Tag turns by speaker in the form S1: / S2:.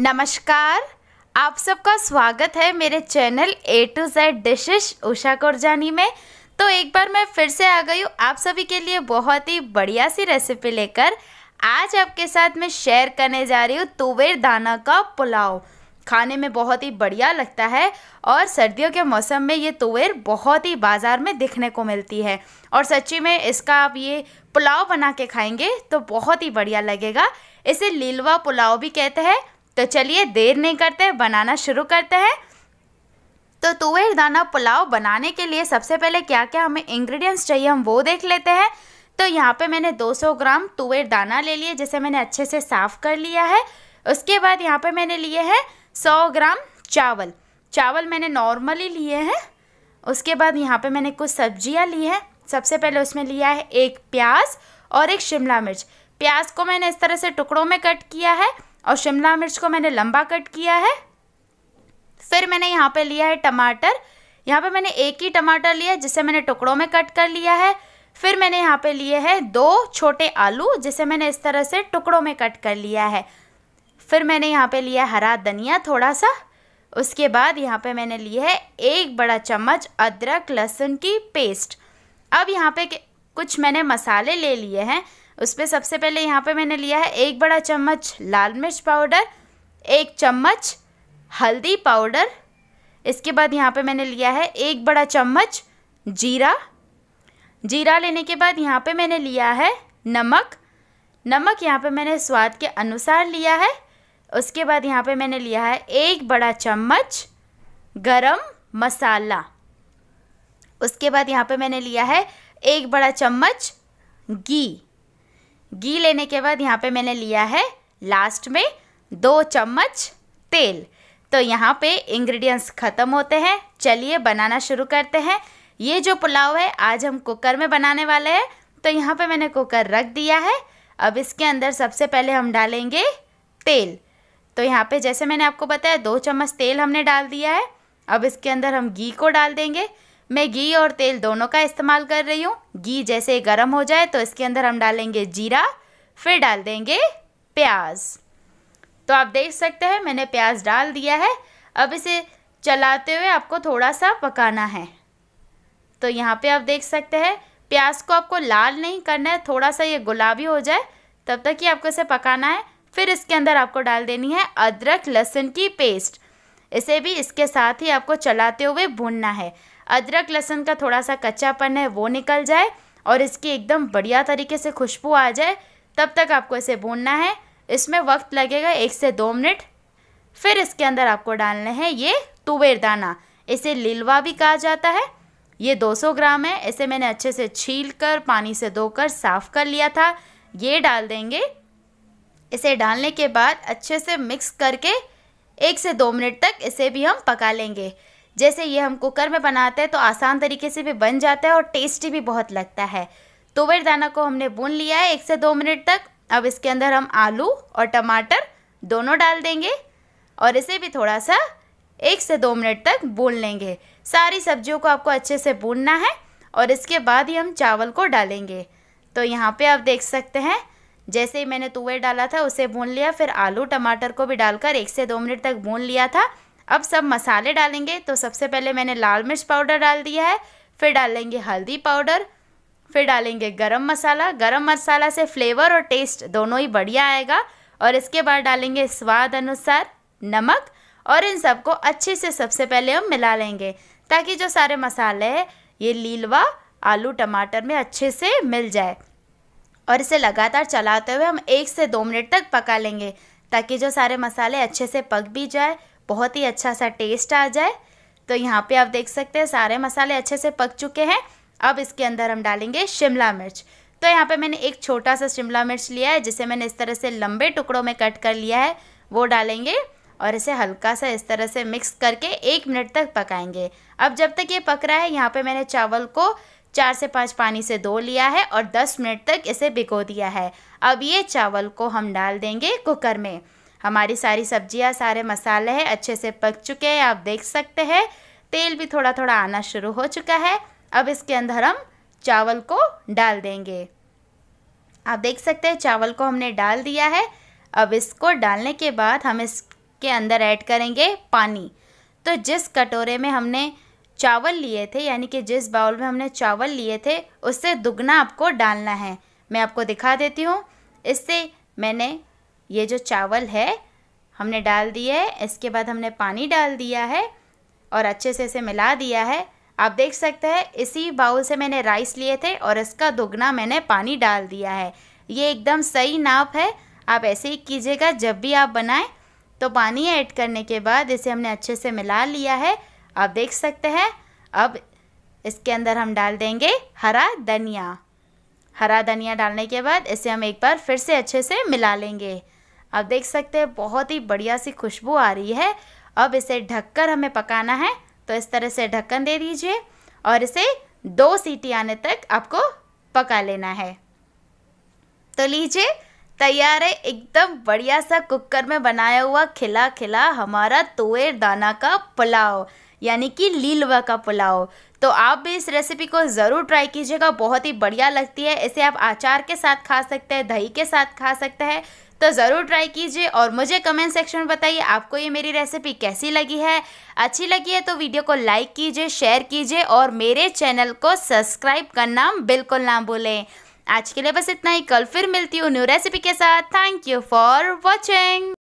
S1: नमस्कार आप सबका स्वागत है मेरे channel A to Z dishes Usha Kurjani में तो एक बार मैं फिर से आ गई हूँ आप सभी के लिए बहुत ही बढ़िया सी रेसिपी लेकर आज आपके साथ मैं शेयर करने जा रही हूँ तुवेर दाना का पुलाव खाने में बहुत ही बढ़िया लगता है और सर्दियों के मौसम में ये तुवेर बहुत ही बाज़ार में दिखने को मिलती है और सच्ची में इसका आप ये पुलाव बना के खाएंगे तो बहुत ही बढ़िया लगेगा इसे लीलवा पुलाव भी कहते हैं तो चलिए देर नहीं करते बनाना शुरू करते हैं तो तुवेर दाना पुलाव बनाने के लिए सबसे पहले क्या क्या हमें इंग्रेडिएंट्स चाहिए हम वो देख लेते हैं तो यहाँ पे मैंने 200 ग्राम तुवेर दाना ले लिए जिसे मैंने अच्छे से साफ़ कर लिया है उसके बाद यहाँ पे मैंने लिए हैं 100 ग्राम चावल चावल मैंने नॉर्मली लिए हैं उसके बाद यहाँ पे मैंने कुछ सब्जियाँ ली हैं सबसे पहले उसमें लिया है एक प्याज और एक शिमला मिर्च प्याज को मैंने इस तरह से टुकड़ों में कट किया है और शिमला मिर्च को मैंने लंबा कट किया है फिर मैंने यहाँ पे लिया है टमाटर यहाँ पे मैंने एक ही टमाटर लिया है जिसे मैंने टुकड़ों में कट कर लिया है फिर मैंने यहाँ पे लिए है दो छोटे आलू जिसे मैंने इस तरह से टुकड़ों में कट कर लिया है फिर मैंने यहाँ पे लिया हरा धनिया थोड़ा सा उसके बाद यहाँ पे मैंने लिए है एक बड़ा चम्मच अदरक लहसुन की पेस्ट अब यहाँ पे कुछ मैंने मसाले ले लिए हैं उसमें सबसे पहले यहाँ पे मैंने लिया है एक बड़ा चम्मच लाल मिर्च पाउडर एक चम्मच हल्दी पाउडर इसके बाद यहाँ पे मैंने लिया है एक बड़ा चम्मच जीरा जीरा लेने के बाद यहाँ पे मैंने लिया है नमक नमक यहाँ पे मैंने स्वाद के अनुसार लिया है उसके बाद यहाँ पे मैंने लिया है एक बड़ा चम्मच गरम मसाला उसके बाद यहाँ पे मैंने लिया है एक बड़ा चम्मच घी घी लेने के बाद यहाँ पे मैंने लिया है लास्ट में दो चम्मच तेल तो यहाँ पे इंग्रेडिएंट्स ख़त्म होते हैं चलिए बनाना शुरू करते हैं ये जो पुलाव है आज हम कुकर में बनाने वाले हैं तो यहाँ पे मैंने कुकर रख दिया है अब इसके अंदर सबसे पहले हम डालेंगे तेल तो यहाँ पे जैसे मैंने आपको बताया दो चम्मच तेल हमने डाल दिया है अब इसके अंदर हम घी को डाल देंगे मैं घी और तेल दोनों का इस्तेमाल कर रही हूँ घी जैसे गर्म हो जाए तो इसके अंदर हम डालेंगे जीरा फिर डाल देंगे प्याज तो आप देख सकते हैं मैंने प्याज डाल दिया है अब इसे चलाते हुए आपको थोड़ा सा पकाना है तो यहाँ पे आप देख सकते हैं प्याज को आपको लाल नहीं करना है थोड़ा सा ये गुलाबी हो जाए तब तक ही आपको इसे पकाना है फिर इसके अंदर आपको डाल देनी है अदरक लहसुन की पेस्ट इसे भी इसके साथ ही आपको चलाते हुए भूनना है अदरक लहसुन का थोड़ा सा कच्चापन है वो निकल जाए और इसकी एकदम बढ़िया तरीके से खुशबू आ जाए तब तक आपको इसे भूनना है इसमें वक्त लगेगा एक से दो मिनट फिर इसके अंदर आपको डालने हैं ये तुवेर दाना इसे लीलवा भी कहा जाता है ये 200 ग्राम है इसे मैंने अच्छे से छील कर पानी से धोकर साफ़ कर लिया था ये डाल देंगे इसे डालने के बाद अच्छे से मिक्स करके एक से दो मिनट तक इसे भी हम पका लेंगे जैसे ये हम कुकर में बनाते हैं तो आसान तरीके से भी बन जाता है और टेस्टी भी बहुत लगता है तुवेर दाना को हमने बुन लिया है एक से दो मिनट तक अब इसके अंदर हम आलू और टमाटर दोनों डाल देंगे और इसे भी थोड़ा सा एक से दो मिनट तक भून लेंगे सारी सब्जियों को आपको अच्छे से भूनना है और इसके बाद ही हम चावल को डालेंगे तो यहाँ पे आप देख सकते हैं जैसे ही मैंने तुवे डाला था उसे भून लिया फिर आलू टमाटर को भी डालकर एक से दो मिनट तक भून लिया था अब सब मसाले डालेंगे तो सबसे पहले मैंने लाल मिर्च पाउडर डाल दिया है फिर डालेंगे हल्दी पाउडर फिर डालेंगे गरम मसाला गरम मसाला से फ्लेवर और टेस्ट दोनों ही बढ़िया आएगा और इसके बाद डालेंगे स्वाद अनुसार नमक और इन सबको अच्छे से सबसे पहले हम मिला लेंगे ताकि जो सारे मसाले हैं ये लीलवा आलू टमाटर में अच्छे से मिल जाए और इसे लगातार चलाते हुए हम एक से दो मिनट तक पका लेंगे ताकि जो सारे मसाले अच्छे से पक भी जाए बहुत ही अच्छा सा टेस्ट आ जाए तो यहाँ पे आप देख सकते हैं सारे मसाले अच्छे से पक चुके हैं अब इसके अंदर हम डालेंगे शिमला मिर्च तो यहाँ पे मैंने एक छोटा सा शिमला मिर्च लिया है जिसे मैंने इस तरह से लंबे टुकड़ों में कट कर लिया है वो डालेंगे और इसे हल्का सा इस तरह से मिक्स करके एक मिनट तक पकाएंगे अब जब तक ये पक रहा है यहाँ पे मैंने चावल को चार से पाँच पानी से धो लिया है और दस मिनट तक इसे भिगो दिया है अब ये चावल को हम डाल देंगे कुकर में हमारी सारी सब्जियां सारे मसाले हैं अच्छे से पक चुके हैं आप देख सकते हैं तेल भी थोड़ा थोड़ा आना शुरू हो चुका है अब इसके अंदर हम चावल को डाल देंगे आप देख सकते हैं चावल को हमने डाल दिया है अब इसको डालने के बाद हम इसके अंदर ऐड करेंगे पानी तो जिस कटोरे में हमने चावल लिए थे यानी कि जिस बाउल में हमने चावल लिए थे उससे दुगना आपको डालना है मैं आपको दिखा देती हूँ इससे मैंने ये जो चावल है हमने डाल दिए इसके बाद हमने पानी डाल दिया है और अच्छे से इसे मिला दिया है आप देख सकते हैं इसी बाउल से मैंने राइस लिए थे और इसका दुगना मैंने पानी डाल दिया है ये एकदम सही नाप है आप ऐसे ही कीजिएगा जब भी आप बनाएं तो पानी ऐड करने के बाद इसे हमने अच्छे से मिला लिया है आप देख सकते हैं अब इसके अंदर हम डाल देंगे हरा धनिया हरा धनिया डालने के बाद इसे हम एक बार फिर से अच्छे से मिला लेंगे आप देख सकते हैं बहुत ही बढ़िया सी खुशबू आ रही है अब इसे ढककर हमें पकाना है तो इस तरह से ढक्कन दे दीजिए और इसे दो सीटी आने तक आपको पका लेना है तो लीजिए तैयार है एकदम बढ़िया सा कुकर में बनाया हुआ खिला खिला हमारा तुअर दाना का पुलाव यानी कि लीलवा का पुलाव तो आप भी इस रेसिपी को ज़रूर ट्राई कीजिएगा बहुत ही बढ़िया लगती है इसे आप अचार के साथ खा सकते हैं दही के साथ खा सकते हैं तो ज़रूर ट्राई कीजिए और मुझे कमेंट सेक्शन में बताइए आपको ये मेरी रेसिपी कैसी लगी है अच्छी लगी है तो वीडियो को लाइक कीजिए शेयर कीजिए और मेरे चैनल को सब्सक्राइब करना बिल्कुल ना भूलें आज के लिए बस इतना ही कल फिर मिलती हूँ न्यू रेसिपी के साथ थैंक यू फॉर वॉचिंग